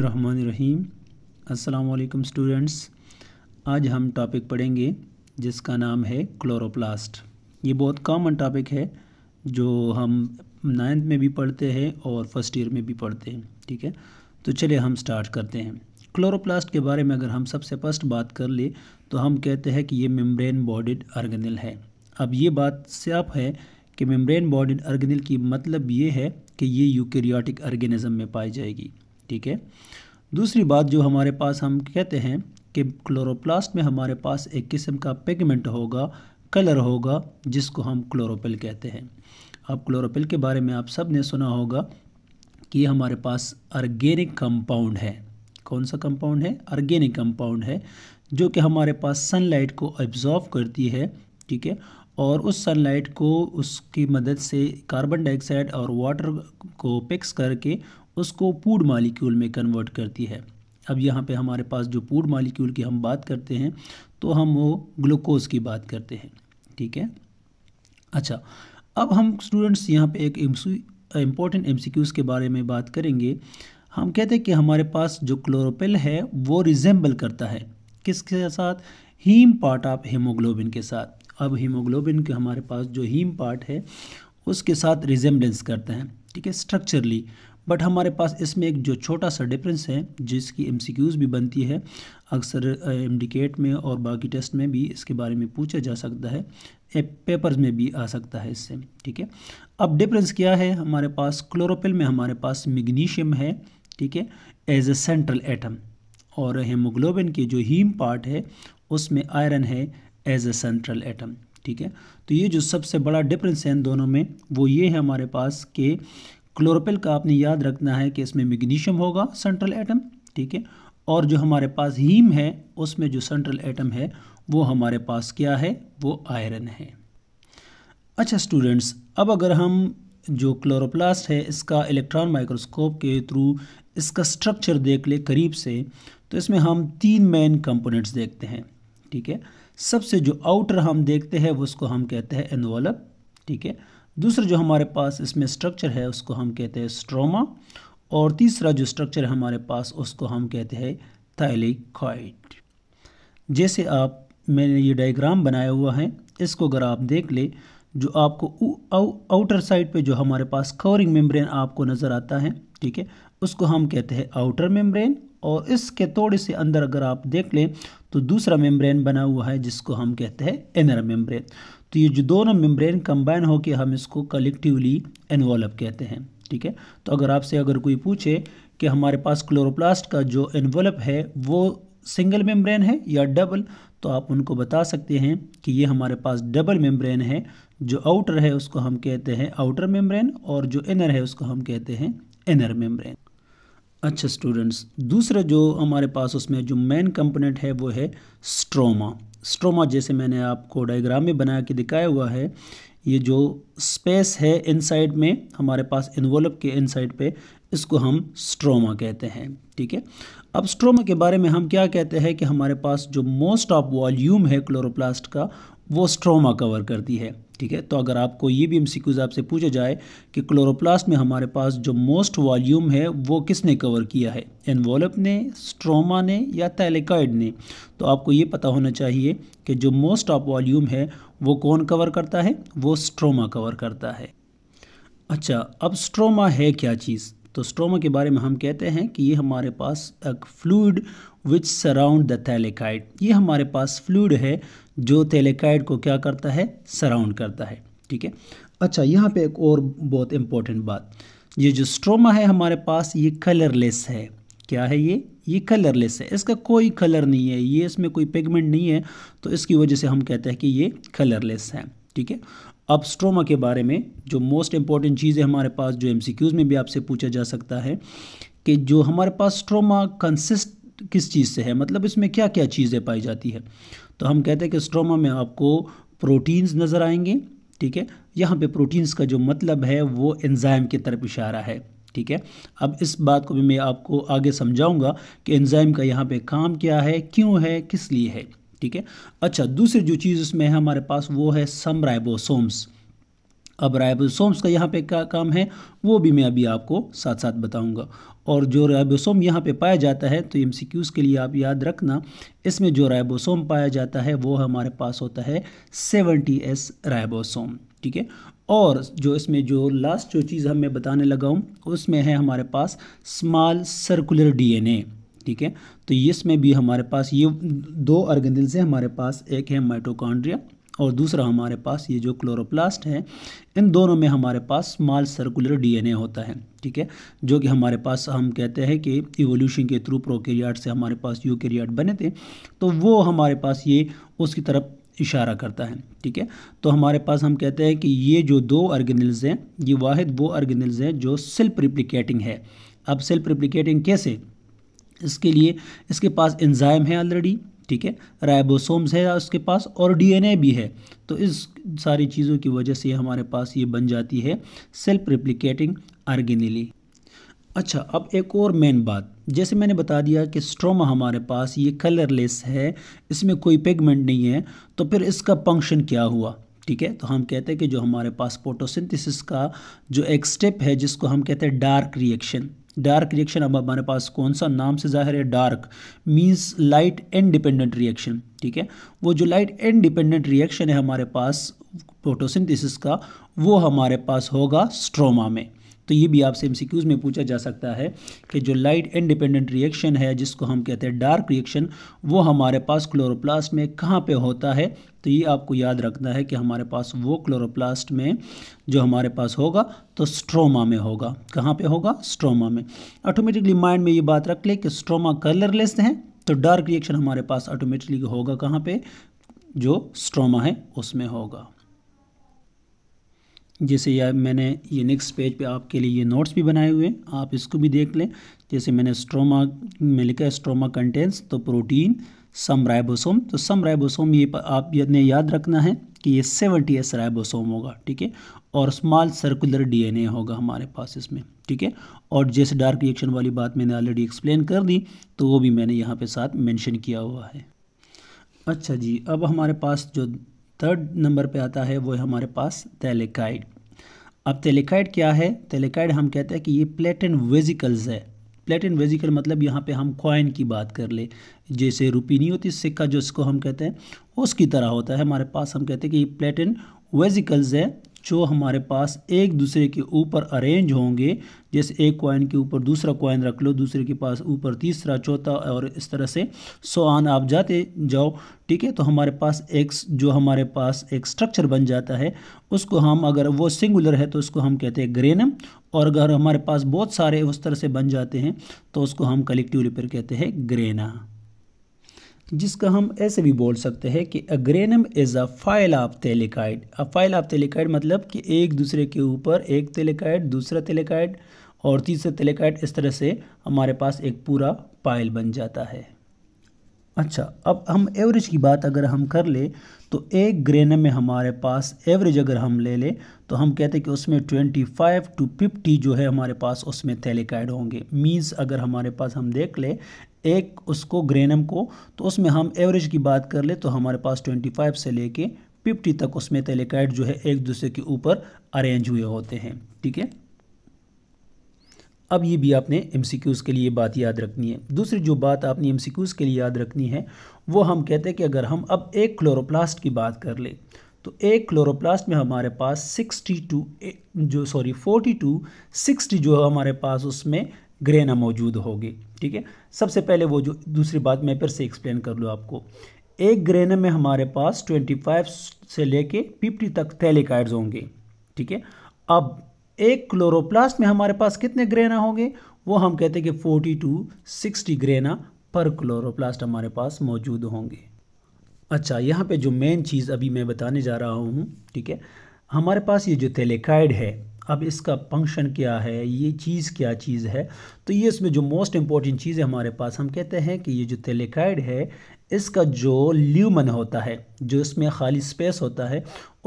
बसमीम अस्सलाम स्टूडेंट्स आज हम टॉपिक पढ़ेंगे जिसका नाम है क्लोरोप्लास्ट ये बहुत कॉमन टॉपिक है जो हम नाइन्थ में भी पढ़ते हैं और फर्स्ट ईयर में भी पढ़ते हैं ठीक है तो चलिए हम स्टार्ट करते हैं क्लोरोप्लास्ट के बारे में अगर हम सबसे फर्स्ट बात कर ले तो हम कहते हैं कि ये मेम्ब्रेन बॉडीड अर्गनल है अब ये बात साफ है कि मेम्ब्रेन बॉडीड अर्गनल की मतलब ये है कि ये यूकेरियाटिक ऑर्गेनिज्म में पाई जाएगी ठीक है दूसरी बात जो हमारे पास हम कहते हैं कि क्लोरोप्लास्ट में हमारे पास एक किस्म का पिगमेंट होगा कलर होगा जिसको हम क्लोरोपिल कहते हैं अब क्लोरोपिल के बारे में आप सब ने सुना होगा कि हमारे पास अर्गेनिक कंपाउंड है कौन सा कंपाउंड है अर्गेनिक कंपाउंड है जो कि हमारे पास सनलाइट को एब्जॉर्व करती है ठीक है और उस सनलाइट को उसकी मदद से कार्बन डाइऑक्साइड और वाटर को पिक्स करके उसको पूड मालिक्यूल में कन्वर्ट करती है अब यहाँ पे हमारे पास जो पूड मालिक्यूल की हम बात करते हैं तो हम वो ग्लूकोज की बात करते हैं ठीक है अच्छा अब हम स्टूडेंट्स यहाँ पे एक इम्पोर्टेंट एम के बारे में बात करेंगे हम कहते हैं कि हमारे पास जो क्लोरोपिल है वो रिजेंबल करता है किसके साथ हीम पार्ट ऑफ हीमोग्लोबिन के साथ अब हीमोग्लोबिन के हमारे पास जो हीम पार्ट है उसके साथ रिजेंबलेंस करते हैं ठीक है स्ट्रक्चरली बट हमारे पास इसमें एक जो छोटा सा डिफरेंस है जिसकी एम भी बनती है अक्सर एमडिकेट में और बाकी टेस्ट में भी इसके बारे में पूछा जा सकता है पेपर्स में भी आ सकता है इससे ठीक है अब डिफरेंस क्या है हमारे पास क्लोरोपिल में हमारे पास मैग्नीशियम है ठीक है एज ए सेंट्रल एटम और हेमोग्लोबिन के जो हीम पार्ट है उसमें आयरन है एज ए सेंट्रल एटम ठीक है तो ये जो सबसे बड़ा डिफरेंस है इन दोनों में वो ये है हमारे पास कि क्लोरोपिल का आपने याद रखना है कि इसमें मैग्नीशियम होगा सेंट्रल एटम ठीक है और जो हमारे पास हीम है उसमें जो सेंट्रल एटम है वो हमारे पास क्या है वो आयरन है अच्छा स्टूडेंट्स अब अगर हम जो क्लोरोप्लास्ट है इसका इलेक्ट्रॉन माइक्रोस्कोप के थ्रू इसका स्ट्रक्चर देख ले करीब से तो इसमें हम तीन मेन कंपोनेंट्स देखते हैं ठीक है सबसे जो आउटर हम देखते हैं उसको हम कहते हैं एनवॉलप ठीक है दूसरा जो हमारे पास इसमें स्ट्रक्चर है उसको हम कहते हैं स्ट्रोमा और तीसरा जो स्ट्रक्चर है हमारे पास उसको हम कहते हैं थाइलिकॉइड जैसे आप मैंने ये डायग्राम बनाया हुआ है इसको अगर आप देख ले जो आपको आउटर साइड पे जो हमारे पास कवरिंग मेम्ब्रेन आपको नज़र आता है ठीक है उसको हम कहते हैं आउटर मेम्ब्रेन और इसके थोड़े से अंदर अगर आप देख लें तो दूसरा मेम्ब्रेन बना हुआ है जिसको हम कहते हैं इनर मेम्ब्रेन तो ये जो दोनों मेम्ब्रेन कंबाइन हो के हम इसको कलेक्टिवली एनवॉलप कहते हैं ठीक है तो अगर आपसे अगर कोई पूछे कि हमारे पास क्लोरोप्लास्ट का जो एनवलप है वो सिंगल मेम्ब्रेन है या डबल तो आप उनको बता सकते हैं कि ये हमारे पास डबल मेम्ब्रेन है जो आउटर है उसको हम कहते हैं आउटर मेम्ब्रेन और जो इनर है उसको हम कहते हैं इनर मेम्ब्रेन अच्छा स्टूडेंट्स दूसरा जो हमारे पास उसमें जो मेन कंपोनेंट है वो है स्ट्रोमा स्ट्रोमा जैसे मैंने आपको डायग्राम में बना के दिखाया हुआ है ये जो स्पेस है इनसाइड में हमारे पास इन्वोल्व के इनसाइड पे इसको हम स्ट्रोमा कहते हैं ठीक है अब स्ट्रोमा के बारे में हम क्या कहते हैं कि हमारे पास जो मोस्ट ऑफ वॉल्यूम है क्लोरोप्लास्ट का वो स्ट्रोमा कवर करती है ठीक है तो अगर आपको ये भी एम आपसे पूछा जाए कि क्लोरोप्लास्ट में हमारे पास जो मोस्ट वॉल्यूम है वो किसने कवर किया है एनवोलप ने स्ट्रोमा ने या थैलिकाइड ने तो आपको ये पता होना चाहिए कि जो मोस्ट ऑफ वॉल्यूम है वो कौन कवर करता है वो स्ट्रोमा कवर करता है अच्छा अब स्ट्रोमा है क्या चीज़ तो स्ट्रोमा के बारे में हम कहते हैं कि ये हमारे पास एक fluid which surround the thylakoid ये हमारे पास फ्लूड है जो थैलेकाइड को क्या करता है सराउंड करता है ठीक है अच्छा यहाँ पे एक और बहुत इम्पोर्टेंट बात ये जो स्ट्रोमा है हमारे पास ये कलरलेस है क्या है ये ये कलरलेस है इसका कोई कलर नहीं है ये इसमें कोई पिगमेंट नहीं है तो इसकी वजह से हम कहते हैं कि ये कलरलेस है ठीक है अब स्ट्रोमा के बारे में जो मोस्ट इम्पॉर्टेंट चीज़ है हमारे पास जो एम में भी आपसे पूछा जा सकता है कि जो हमारे पास स्ट्रोमा कंसिस्ट किस चीज़ से है मतलब इसमें क्या क्या चीज़ें पाई जाती है तो हम कहते हैं कि स्ट्रोमा में आपको प्रोटीन्स नज़र आएंगे ठीक है यहाँ पे प्रोटीन्स का जो मतलब है वो एंजाइम की तरफ इशारा है ठीक है अब इस बात को भी मैं आपको आगे समझाऊंगा कि एंजाइम का यहाँ पे काम क्या है क्यों है किस लिए है ठीक है अच्छा दूसरी जो चीज़ उसमें है हमारे पास वो है सम राइबोसोम्स अब राइबोसोम्स का यहाँ पे क्या काम है वो भी मैं अभी आपको साथ साथ बताऊंगा और जो राइबोसोम यहाँ पे पाया जाता है तो एम के लिए आप याद रखना इसमें जो राइबोसोम पाया जाता है वो हमारे पास होता है सेवनटी एस राइबोसोम ठीक है और जो इसमें जो लास्ट जो चीज़ हमें बताने लगा हूँ उसमें है हमारे पास स्मॉल सर्कुलर डीएनए ठीक है तो इसमें भी हमारे पास ये दो अर्गेनिल से हमारे पास एक है माइटोकॉन्ड्रिया और दूसरा हमारे पास ये जो क्लोरोप्लास्ट है इन दोनों में हमारे पास स्मॉल सर्कुलर डीएनए होता है ठीक है जो कि हमारे पास हम कहते हैं कि इवोल्यूशन के थ्रू प्रोकेरियाट से हमारे पास यूकेरियाट बने थे तो वो हमारे पास ये उसकी तरफ इशारा करता है ठीक है तो हमारे पास हम कहते हैं कि ये जो दो अर्गेनिल्स हैं ये वाहिद वो अर्गेनिल्स हैं जो सेल्फ रिप्लिकेटिंग है अब सेल्फ रिप्लिकेटिंग कैसे इसके लिए इसके पास एंजाइम है ऑलरेडी ठीक है राइबोसोम्स है उसके पास और डीएनए भी है तो इस सारी चीज़ों की वजह से हमारे पास ये बन जाती है सेल्फ रिप्लिकेटिंग आर्गेनिली अच्छा अब एक और मेन बात जैसे मैंने बता दिया कि स्ट्रोमा हमारे पास ये कलरलेस है इसमें कोई पिगमेंट नहीं है तो फिर इसका फंक्शन क्या हुआ ठीक है तो हम कहते हैं कि जो हमारे पास फोटोसिंथेसिस का जो एक स्टेप है जिसको हम कहते हैं डार्क रिएक्शन डार्क रिएक्शन अब हमारे पास कौन सा नाम से ज़ाहिर है dark means light independent reaction ठीक है वो जो लाइट इनडिपेंडेंट रिएक्शन है हमारे पास फोटोसिंथेसिस का वो हमारे पास होगा स्ट्रोमा में तो ये भी आपसे एम में पूछा जा सकता है कि जो लाइट इंडिपेंडेंट रिएक्शन है जिसको हम कहते हैं डार्क रिएक्शन वो हमारे पास क्लोरोप्लास्ट में कहाँ पे होता है तो ये आपको याद रखना है कि हमारे पास वो क्लोरोप्लास्ट में जो हमारे पास होगा तो स्ट्रोमा में होगा कहाँ पे होगा स्ट्रोमा में ऑटोमेटिकली माइंड में ये बात रख ले कि स्ट्रोमा कलरलेस हैं तो डार्क रिएक्शन हमारे पास ऑटोमेटिकली होगा कहाँ पर जो स्ट्रोमा है उसमें होगा जैसे यह मैंने ये नेक्स्ट पेज पे आपके लिए ये नोट्स भी बनाए हुए हैं आप इसको भी देख लें जैसे मैंने स्ट्रोमा में लिखा है स्ट्रोमा कंटेंट्स तो प्रोटीन सम राइबोसोम तो सम राइबोसोम ये आप ने याद रखना है कि ये सेवनटी एस राइबोसोम होगा ठीक है और स्मॉल सर्कुलर डीएनए होगा हमारे पास इसमें ठीक है और जैसे डार्क रिएक्शन वाली बात मैंने ऑलरेडी एक्सप्लेन कर दी तो वो भी मैंने यहाँ पे साथ मेंशन किया हुआ है अच्छा जी अब हमारे पास जो थर्ड नंबर पे आता है वो है हमारे पास तेलेकाइड अब तेलेकाइड क्या है तेलेकाइड हम कहते हैं कि ये प्लेटिन वेजिकल्स है प्लेटिन वेजिकल मतलब यहाँ पे हम कॉइन की बात कर ले जैसे रुपी नहीं होती सिक्का जो इसको हम कहते हैं उसकी तरह होता है हमारे पास हम कहते हैं कि ये प्लेटिन वेजिकल्स है जो हमारे पास एक दूसरे के ऊपर अरेंज होंगे जैसे एक कॉइन के ऊपर दूसरा कॉइन रख लो दूसरे के पास ऊपर तीसरा चौथा और इस तरह से सो आन आप जाते जाओ ठीक है तो हमारे पास एक जो हमारे पास एक स्ट्रक्चर बन जाता है उसको हम अगर वो सिंगुलर है तो उसको हम कहते हैं ग्रेनम और अगर हमारे पास बहुत सारे उस तरह से बन जाते हैं तो उसको हम कलेक्टिव रिपेयर कहते हैं ग्रेना जिसका हम ऐसे भी बोल सकते हैं कि granum is a file of thylakoid a file of thylakoid मतलब कि एक दूसरे के ऊपर एक तेलिकाइड दूसरा तेलिकाइड और तीसरा तेलिकाइड इस तरह से हमारे पास एक पूरा पाइल बन जाता है अच्छा अब हम एवरेज की बात अगर हम कर ले तो एक ग्रेनम में हमारे पास एवरेज अगर हम ले लें तो हम कहते हैं कि उसमें 25 टू 50 जो है हमारे पास उसमें थैलिकाइड होंगे मीन्स अगर हमारे पास हम देख ले एक उसको ग्रेनम को तो उसमें हम एवरेज की बात कर ले तो हमारे पास 25 से लेके 50 तक उसमें तेलेकाइट जो है एक दूसरे के ऊपर अरेंज हुए होते हैं ठीक है अब ये भी आपने एम के लिए बात याद रखनी है दूसरी जो बात आपने एम के लिए याद रखनी है वो हम कहते हैं कि अगर हम अब एक क्लोरोप्लास्ट की बात कर ले तो एक क्लोरोप्लास्ट में हमारे पास 62 जो सॉरी 42 60 जो है हमारे पास उसमें ग्रहना मौजूद होगी ठीक है सबसे पहले वो जो दूसरी बात मैं फिर से एक्सप्लेन कर लूँ आपको एक ग्रेनम में हमारे पास 25 से लेके 50 तक थैलिकाइड्स होंगे ठीक है अब एक क्लोरोप्लास्ट में हमारे पास कितने ग्रहना होंगे वो हम कहते हैं कि 40 टू 60 ग्रहना पर क्लोरोप्लास्ट हमारे पास मौजूद होंगे अच्छा यहाँ पे जो मेन चीज़ अभी मैं बताने जा रहा हूँ ठीक है हमारे पास ये जो थैलेकाइड है अब इसका फंक्शन क्या है ये चीज़ क्या चीज़ है तो ये इसमें जो मोस्ट इम्पॉर्टेंट चीज़ है हमारे पास हम कहते हैं कि ये जो तेलेकाइड है इसका जो ल्यूमन होता है जो इसमें खाली स्पेस होता है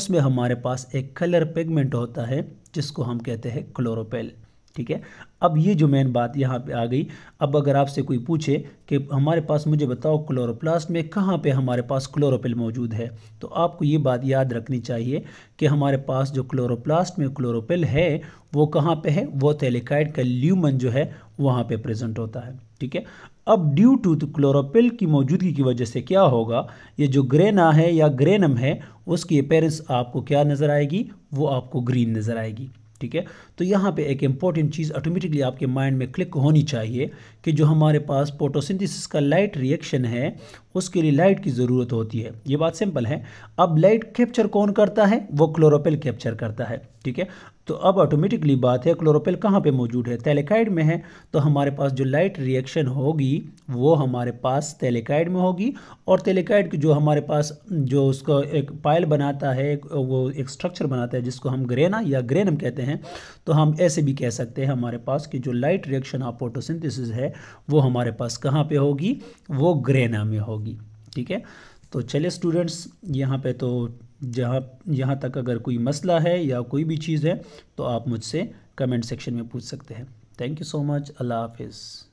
उसमें हमारे पास एक कलर पिगमेंट होता है जिसको हम कहते हैं क्लोरोपेल ठीक है अब ये जो मेन बात यहाँ पे आ गई अब अगर आपसे कोई पूछे कि हमारे पास मुझे बताओ क्लोरोप्लास्ट में कहाँ पे हमारे पास क्लोरोपिल मौजूद है तो आपको ये बात याद रखनी चाहिए कि हमारे पास जो क्लोरोप्लास्ट में क्लोरोपिल है वो कहाँ पे है वो थेलिकाइड का ल्यूमन जो है वहाँ पे प्रेजेंट होता है ठीक है अब ड्यू टू तो क्लोरोपिल की मौजूदगी की वजह से क्या होगा ये जो ग्रेना है या ग्रेनम है उसकी अपेयरेंस आपको क्या नज़र आएगी वो आपको ग्रीन नज़र आएगी ठीक है तो यहाँ पे एक इंपॉर्टेंट चीज़ ऑटोमेटिकली आपके माइंड में क्लिक होनी चाहिए कि जो हमारे पास फोटोसिंथेसिस का लाइट रिएक्शन है उसके लिए लाइट की ज़रूरत होती है ये बात सिंपल है अब लाइट कैप्चर कौन करता है वो क्लोरोपिल कैप्चर करता है ठीक है तो अब ऑटोमेटिकली बात है क्लोरोपिल कहाँ पे मौजूद है तेलेकाइड में है तो हमारे पास जो लाइट रिएक्शन होगी वो हमारे पास तेलेकाइड में होगी और तेलेकाइड जो हमारे पास जो उसका एक पायल बनाता है वो एक स्ट्रक्चर बनाता है जिसको हम ग्रेना या ग्रेनम कहते हैं तो हम ऐसे भी कह सकते हैं हमारे पास कि जो लाइट रिएक्शन ऑफ फोटोसिंथेसिस है वो हमारे पास कहाँ पे होगी वो ग्रेना में होगी ठीक है तो चले स्टूडेंट्स यहाँ पे तो जहाँ यहाँ तक अगर कोई मसला है या कोई भी चीज़ है तो आप मुझसे कमेंट सेक्शन में पूछ सकते हैं थैंक यू सो मच अल्लाह हाफिज़